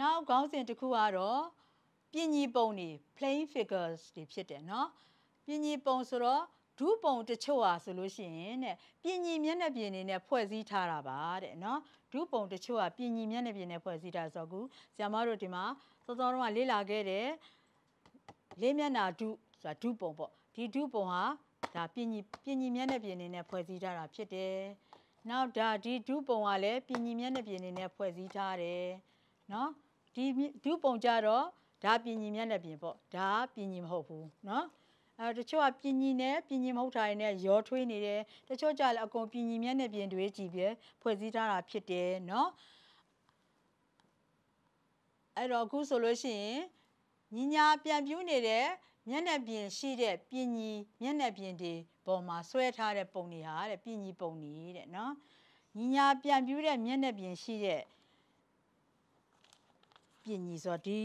နောက်ခေါင်းစဉ်တစ်ခုကတော့ပြင်ကြီးပုံတွေ plain figures တွေဖြစ်တယ်เนาะပြင်ကြီးပုံဆိုတော့ဒုပုံတချို့ဟာဆိုလို့ရှိရင်တဲ့ပြင်ကြီးမျက်နှာပြင်နေနဲ့ဖွဲ့စည်းထားတာပါတဲ့เนาะဒုပုံတချို့ဟာပြင်ကြီးမျက်နှာပြင်နဲ့ဖွဲ့စည်းထားဆိုတော့ခုဆရာမတို့ဒီမှာစောစောတုန်းကလေ့လာခဲ့တယ်လေးမျက်နှာဒုဆိုတာဒုပုံပေါ့ဒီဒုပုံဟာဒါပြင်ကြီးပြင်ကြီးမျက်နှာပြင်နေနဲ့ဖွဲ့စည်းထားတာဖြစ်တယ်နောက်ဒါဒီဒုပုံကလည်းပြင်ကြီးမျက်နှာပြင်နေနဲ့ဖွဲ့စည်းထားတယ်เนาะဒီဒုပုံကြတော့ဒါပညင်မျက်နှာပြင်ပေါ့ဒါပညင်မဟုတ်ဘူးเนาะအဲတချို့ကပညင်နဲ့ပညင်မဟုတ်တာတွေနဲ့ရောထွေးနေတယ်တချို့ကြလည်းအကုန်ပညင်မျက်နှာပြင်တွေကြည်ပြဖွဲ့စည်းထားတာဖြစ်တယ်เนาะအဲ့တော့အခုဆိုလို့ရှိရင်ညီညာပြန်ပြူးနေတဲ့မျက်နှာပြင်ရှိတဲ့ပညင်မျက်နှာပြင်တွေပေါ်မှာဆွဲထားတဲ့ပုံတွေဟာတဲ့ပညင်ပုံတွေတဲ့เนาะညီညာပြန်ပြူးတဲ့မျက်နှာပြင်ရှိတဲ့ပညာဆိုတော့ဒီ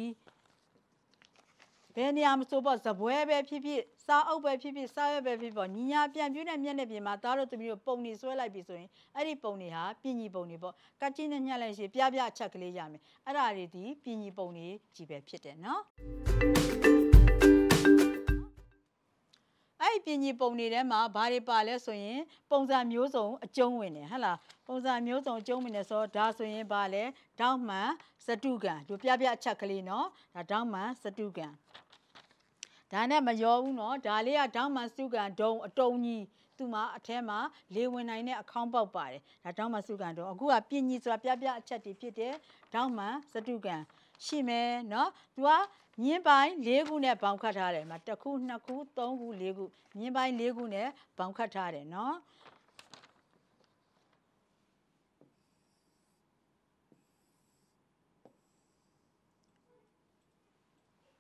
ဘယ်နေရာမဆိုပေါ့ဇပွဲပဲဖြစ်ဖြစ်စာအုပ်ပဲဖြစ်ဖြစ်စာရွက်ပဲဖြစ်ပေါ့ညီညာပြန်ပြွတဲ့မျက်နှာပြင်မှာသားတို့သမီးတို့ပုံနေဆွဲလိုက်ပြီဆိုရင်အဲ့ဒီပုံတွေဟာပြည်ညီပုံတွေပေါ့ကတ်ချင်းနဲ့ညှက်လိုက်ရှိပြပြအချက်ကလေးရမယ်အဲ့ဒါတွေဒီပြည်ညီပုံတွေကြီးပဲဖြစ်တယ်နော်အဲ့ပြင်ကြီးပုံတွေထဲမှာဘာတွေပါလဲဆိုရင် ပုံစံမျိုးစုံအကျုံးဝင်တယ်ဟဟလားပုံစံမျိုးစုံအကျုံးဝင်တယ်ဆိုတော့ဒါဆိုရင်ဘာလဲဒေါက်မှန်စတုကံတို့ပြပြအချက်ကလေးနော်ဒါဒေါက်မှန်စတုကံဒါနဲ့မရောဘူးနော်ဒါလေးကဒေါက်မှန်စတုကံဒုံအတုံကြီးသူမှာအထဲမှာလေဝင်နိုင်တဲ့အခေါင်းပေါက်ပါတယ်ဒါဒေါက်မှန်စတုကံဒုံအခုကပြင်ကြီးဆိုတာပြပြအချက်တွေဖြစ်တယ်ဒေါက်မှန်စတုကံရှိမယ်နော်သူကမြင်းပိုင်း၄ခုနဲ့ပေါင်ခတ်ထားတယ်မှာတစ်ခုနှစ်ခုသုံးခုလေးခုမြင်းပိုင်း၄ခုနဲ့ပေါင်ခတ်ထားတယ်နော်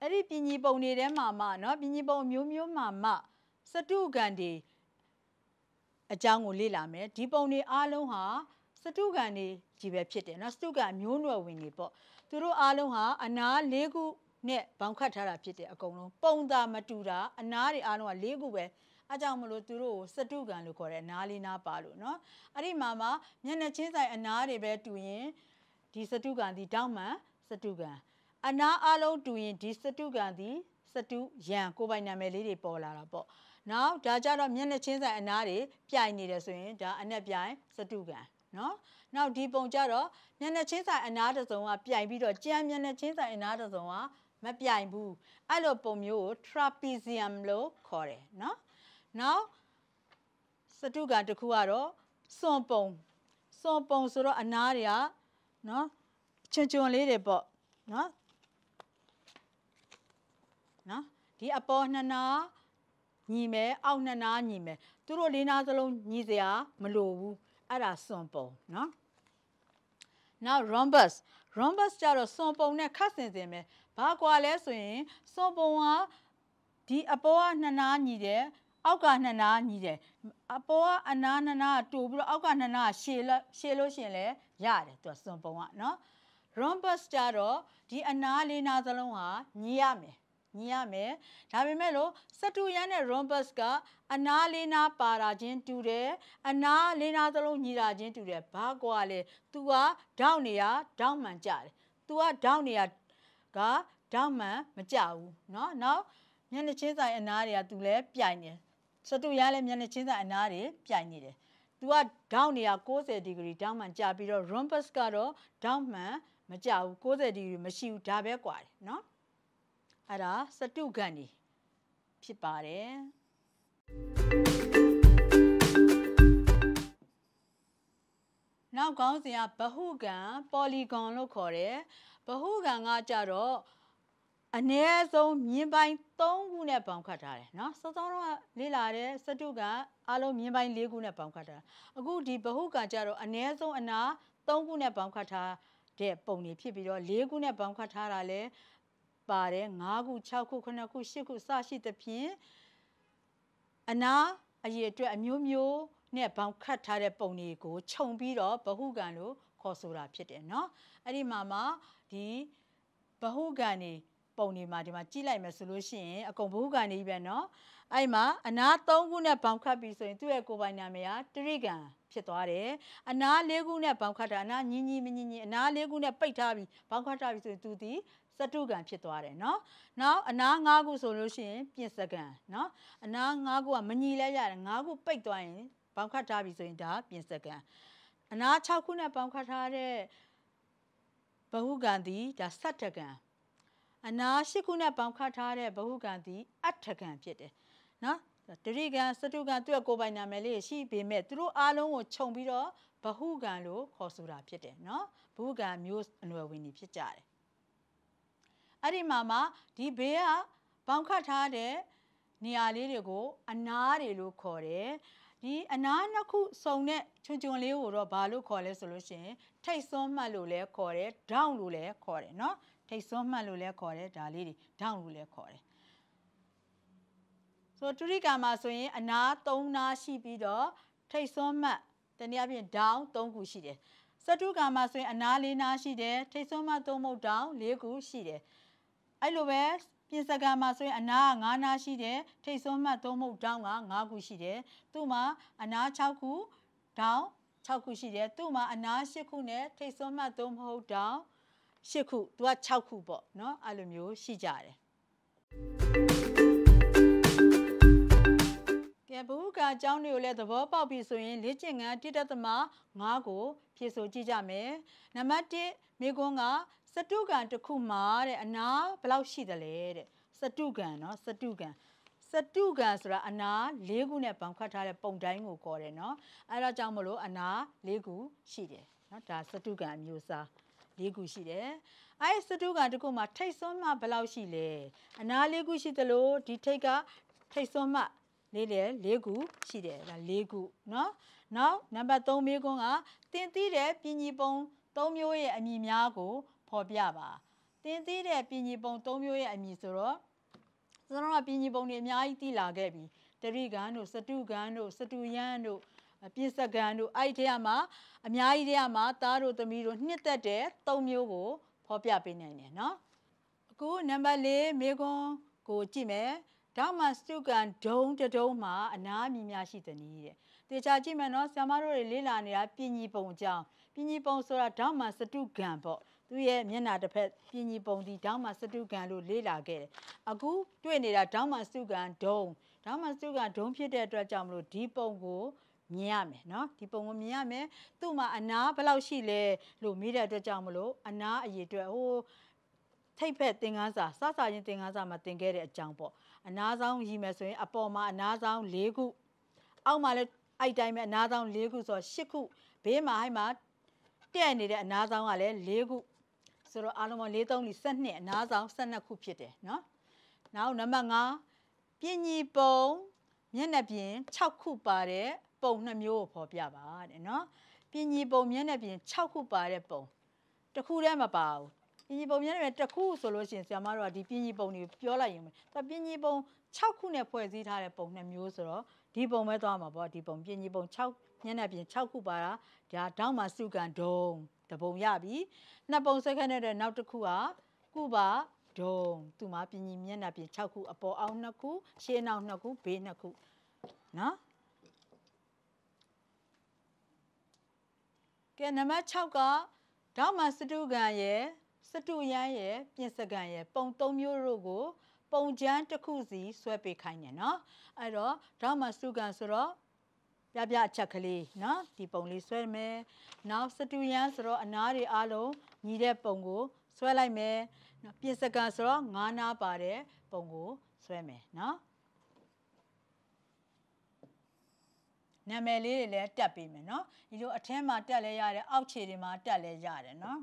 အဲ့ဒီပညာပုံတွေထဲမှာမှเนาะပညာပုံမျိုးမျိုးမှာမှစတုကံတွေအကြောင်းကိုလေ့လာမယ်ဒီပုံတွေအားလုံးဟာစတုကံတွေကြီးပဲဖြစ်တယ်เนาะစတုကံမျိုးနွယ်ဝင်တွေပေါ့သူတို့အားလုံးဟာအနာ၄ခုနဲ့ဘောင်ခတ်ထားတာဖြစ်တယ်အကုန်လုံးပုံသားမတူတာအနာတွေအားလုံးက၄ခုပဲအဲကြောင့်မလို့သူတို့ကိုစတုကံလို့ခေါ်တယ်နားလေးနားပါလို့နော်အဲ့ဒီမှာမှမျက်နှာချင်းဆိုင်အနာတွေပဲတူရင်ဒီစတုကံဒီတောက်မှန်စတုကံအနာအလုံးတူရင်ဒီစတုကံဒီစတုရံကိုပိုင်နာမည်လေးတွေပေါ်လာတာပေါ့နောက်ဒါကြတော့မျက်နှာချင်းဆိုင်အနာတွေပြိုင်နေတယ်ဆိုရင်ဒါအနက်ပြိုင် စတုကံနော်နောက်ဒီပုံကြတော့မျက်နှာချင်းဆိုင်အနားတစ်စုံကပြိုင်ပြီးတော့ကြံမျက်နှာချင်းဆိုင်အနားတစ်စုံကမပြိုင်ဘူးအဲ့လိုပုံမျိုးကို trapezium လို့ခေါ်တယ်နော်နောက်စတုကတစ်ခုကတော့စွန်ပုံစွန်ပုံဆိုတော့အနားတွေကနော်ချွန်ချွန်လေးတွေပေါ့နော်နော်ဒီအပေါ်နှစ်နာညီမယ်အောက်နှစ်နာညီမယ်သူတို့လေးနာစလုံးညီစရာမလိုဘူးအဲ့ဒါစွန်ပုံနော်နောက် rhombus rhombus ကြတော့စွန်ပုံနဲ့ခတ်ဆင်ဆင်ပဲဘာကွာလဲဆိုရင်စွန်ပုံကဒီအပေါ်ကနှစ်နားညီတယ်အောက်ကနှစ်နားညီတယ်အပေါ်ကအနားနှစ်နားတူပြီးတော့အောက်ကနှစ်နားရှည်လို့ရှည်လို့ရှင်လဲရတယ်သူကစွန်ပုံကနော် rhombus ကြတော့ဒီအနားလေးနားစလုံးဟာညီရမယ်ညီရမယ်ဒါပေမဲ့လို့စတူရန်နဲ့ rhombus ကအနားလေးနားပါတာချင်း တူတယ်အနားလေးနားသလုံးညီတာချင်းတူတယ်ဘာကွာလဲ तू ကဒေါက်နေရဒေါက်မှန်ကြတယ် तू ကဒေါက်နေရကဒေါက်မှန်မကြဘူးเนาะနောက်မျက်နှာချင်းဆိုင်အနားတွေက तू လဲပြိုင်တယ်စတူရန်လည်းမျက်နှာချင်းဆိုင်အနားတွေပြိုင်နေတယ်သူကဒေါင်းနေရ90ဒီဂရီဒေါင်းမှန်ကြပြီးတော့ rumpus ကတော့ဒေါင်းမှန်မကြဘူး90ဒီဂရီမရှိဘူးဒါပဲกว่าတယ်เนาะအဲ့ဒါစတုဂန်နေဖြစ်ပါတယ်နောက်ကောင်းစဉ်ကဘဟုကံပေါ်လီဂွန်လို့ခေါ်တယ်ဘဟုကံကကြတော့အ ਨੇ ဆုံးမြင်းပိုင်း3ခုနဲ့ပေါင်ခတ်ထားတယ်เนาะစောစောတော့လေ့လာတဲ့စတုကအလုံးမြင်းပိုင်း4ခုနဲ့ပေါင်ခတ်ထားအခုဒီဘဟုကံကြတော့အ ਨੇ ဆုံးအနာ3ခုနဲ့ပေါင်ခတ်ထားတဲ့ပုံတွေဖြစ်ပြီးတော့၄ခုနဲ့ပေါင်းခတ်ထားတာလဲပါတယ်5ခု6ခု9ခု10ခုစရှိသဖြင့်အနာအရေအတွက်အမျိုးမျိုးနဲ့ဘောင်ခတ်ထားတဲ့ပုံတွေကိုခြုံပြီးတော့ဘဟုကံလို့ခေါ်ဆိုတာဖြစ်တယ်เนาะအဲ့ဒီမှာမှဒီဘဟုကံနေပုံတွေမှာဒီမှာကြည့်လိုက်မယ်ဆိုလို့ရှိရင်အကုန်ဘဟုကံနေပဲเนาะအဲ့မှာအနာ3ခုနဲ့ဘောင်ခတ်ပြီးဆိုရင်သူ့ရဲ့ကိုယ်ပိုင်နာမည်ဟာတရိကံဖြစ်သွားတယ်အနာ၄ခုနဲ့ဘောင်ခတ်တာအနာညီညီမညီညီအနာ၄ခုနဲ့ပိတ်ထားပြီးဘောင်ခတ်ထားပြီးဆိုရင်သူဒီစတုကံဖြစ်သွားတယ်နော်နောက်အနား၅ခုဆိုလို့ရှိရင် ပြင်စကံနော်အနား၅ခုကမညီလဲရတယ်၅ခုပိတ်သွားရင်ပေါင်ခတ်ထားပြီဆိုရင်ဒါပြင်စကံအနား6ခုနဲ့ပေါင်ခတ်ထားတဲ့ဘဟုကံသည်ဒါစတ္တကံအနား6ခုနဲ့ပေါင်ခတ်ထားတဲ့ဘဟုကံသည်အဋ္ဌကံဖြစ်တယ်နော်တရိကံစတုကံသူ့ရဲ့ကိုယ်ပိုင်နာမည်လေးရှိပေမဲ့သူတို့အားလုံးကိုခြုံပြီးတော့ဘဟုကံလို့ခေါ်ဆိုတာဖြစ်တယ်နော်ဘဟုကံမျိုးအနွယ်ဝင်နေဖြစ်ကြတယ်အဲ့ဒီမှာမှဒီဘေးကပေါင်ခတ်ထားတဲ့နေရာလေးတွေကိုအနားတွေလို့ခေါ်တယ်ဒီအနားနှစ်ခုစုံတဲ့ချွန်ချွန်လေးကိုတော့ဘာလို့ခေါ်လဲဆိုလို့ရှိရင်ထိတ်စွန်းမှတ်လို့လည်းခေါ်တယ်ဒေါင့်လို့လည်းခေါ်တယ်เนาะထိတ်စွန်းမှတ်လို့လည်းခေါ်တယ်ဒါလေးတွေဒေါင့်လို့လည်းခေါ်တယ်ဆိုတုရိကာမှာဆိုရင်အနား၃နားရှိပြီးတော့ထိတ်စွန်းမှတ်တနည်းအားဖြင့်ဒေါင့်၃ခုရှိတယ်စတုကာမှာဆိုရင်အနား၄နားရှိတယ်ထိတ်စွန်းမှတ်၃မုတ်ဒေါင့်၄ခုရှိတယ်အဲ့လိုပဲပြင်စကံမှာဆိုရင်အနာက9နာရှိတယ်ထိတ်ဆုံးမှတ်သုံးမှုဒေါင်းက9ခုရှိတယ်သူ့မှာအနာ6ခုဒေါင်း6ခုရှိတယ်သူ့မှာအနာ8ခုနဲ့ထိတ်ဆုံးမှတ်သုံးမှုဒေါင်း8ခုသူက6ခုပေါ့နော်အဲ့လိုမျိုးရှိကြတယ်ကဲဘုဟုကအကြောင်းတွေကိုလည်းသဘောပေါက်ပြီဆိုရင်လေ့ကျင့်ခန်းတိတ္တမ9ကိုဖြည့်ဆိုကြည့်ကြမယ်နံပါတ်1မိကွန်းကစတုကံတစ်ခုမှာတဲ့အနာဘယ်လောက်ရှိသလဲတဲ့စတုကံเนาะစတုကံစတုကံဆိုတာအနာ၄ခုနဲ့ပေါင်ခတ်ထားတဲ့ပုံတိုင်းကိုခေါ်တယ်เนาะအဲဒါကြောင့်မလို့အနာ၄ခုရှိတယ်เนาะဒါစတုကံအမျိုးအစားလေးခုရှိတယ်။အဲဒီစတုကတခုမှာထိတ်ဆွမ်းမဘယ်လောက်ရှိလဲ။အနာလေးခုရှိသလိုဒီထိတ်ကထိတ်ဆွမ်းမလေးလေလေးခုရှိတယ်။ဒါလေးခုနော်။နောက်နံပါတ်3မိကွန်းကတင်သိတဲ့ပြည်ညီပုံ၃မျိုးရဲ့အမည်များကိုဖော်ပြပါသင်သိတဲ့ပြည်ညီပုံ၃မျိုးရဲ့အမည်ဆိုတော့ကျွန်တော်ကပြည်ညီပုံတွေအများကြီးသိလာခဲ့ပြီတရိဂန်တို့စတုဂန်တို့စတုယန်တို့ပြစ်စကံတို့အဲ့ထဲမှာအများကြီးထဲမှာသားတို့သမီးတို့နှစ်သက်တဲ့သုံးမျိုးကို ဖော်ပြပေးနိုင်တယ်နော်အခုနံပါတ်၄မေကွန်ကိုကြည့်မယ်ဒါမှစတုကန်ဒုံတဒုံမှာအနာအမြင်များရှိသနည်းတဲ့တေချာကြည့်မယ်နော်ဆရာမတို့တွေလေ့လာနေတာပြည်ညီပုံအကြောင်းပြည်ညီပုံဆိုတာဒါမှစတုကန်ပေါ့သူရဲ့မျက်နှာတစ်ဖက်ပြင်ကြီးပုံဒီဒေါင်းမစတုကန်လို့လေးလာခဲ့တယ်။အခုတွေ့နေတာဒေါင်းမစတုကန်ဒုံဒေါင်းမစတုကန်ဒုံဖြစ်တဲ့အတွက်ကြောင့်မလို့ဒီပုံကိုမြင်ရမယ်နော်ဒီပုံကိုမြင်ရမယ်သူ့မှာအနာဘယ်လောက်ရှိလဲလို့မေးတဲ့အတွက်ကြောင့်မလို့အနာအရေအတွက်ဟိုထိပ်ဖက်သင်္ကန်းစာစစချင်းသင်္ကန်းစာမှာသင်ခဲ့တဲ့အကြောင်းပေါ့အနာဆောင်ရည်မယ်ဆိုရင်အပေါ်မှာအနာဆောင်၄ခုအောက်မှာလည်းအဲ့တိုင်းပဲအနာဆောင်၄ခုဆိုတော့၈ခုဘေးမှာဟိုက်မှာတက်နေတဲ့အနာဆောင်ကလည်း၄ခုဆိုတော့အားလုံးပေါင်း၄၃လီ၁၂အနားဆောင်၁၂ခုဖြစ်တယ်နော်နောက်နံပါတ်5ပြင်းကြီးပုံမျက်နှာပြင်6ခုပါတဲ့ပုံနှမျိုးကိုဖော်ပြပါတဲ့နော်ပြင်းကြီးပုံမျက်နှာပြင်6ခုပါတဲ့ပုံတစ်ခုတည်းမပါဘူးပြင်းကြီးပုံမျက်နှာပြင်တစ်ခုဆိုလို့ရှိရင်ဆရာမတို့ကဒီပြင်းကြီးပုံတွေပြောလိုက်ရင်ဒါပြင်းကြီးပုံ6ခုနဲ့ဖွဲ့စည်းထားတဲ့ပုံနှမျိုးဆိုတော့ဒီပုံပဲသွားမှာပေါ့ဒီပုံပြင်းကြီးပုံ6မျက်နှာပြင်6ခုပါတာဒါတောင်းမှာစုကန်ဒုံးတပုံရပြီနှစ်ပုံဆွဲခဲ့တဲ့နောက်တစ်ခုကကုပါဒုံသူမှာပြင်ကြီးမျက်နှာပြင်6ခုအပေါ်အောင်2ခုရှေ့နောက်2ခုဘေး2ခုနော်ကဲနံပါတ်6ကတောက်မှစတုကံရယ်စတုရန်ရယ်ပြင်စကံရယ်ပုံ3မျိုးတို့ကိုပုံချမ်းတစ်ခုစီဆွဲပေးခိုင်းတယ်နော်အဲ့တော့တောက်မှစတုကံဆိုတော့ပြပြအချက်ကလေးနော်ဒီပုံလေးဆွဲမယ်နောက်စတူယန်ဆိုတော့အနားတွေအားလုံးညီတဲ့ပုံကိုဆွဲလိုက်မယ်နော်ပြင်စကန်ဆိုတော့ငါးနာပါတဲ့ပုံကိုဆွဲမယ်နော်နာမည်လေးတွေလည်းတက်ပေးမယ်နော်ဒီလိုအထင်းမှာတက်လဲရတယ်အောက်ခြေတွေမှာတက်လဲရတယ်နော်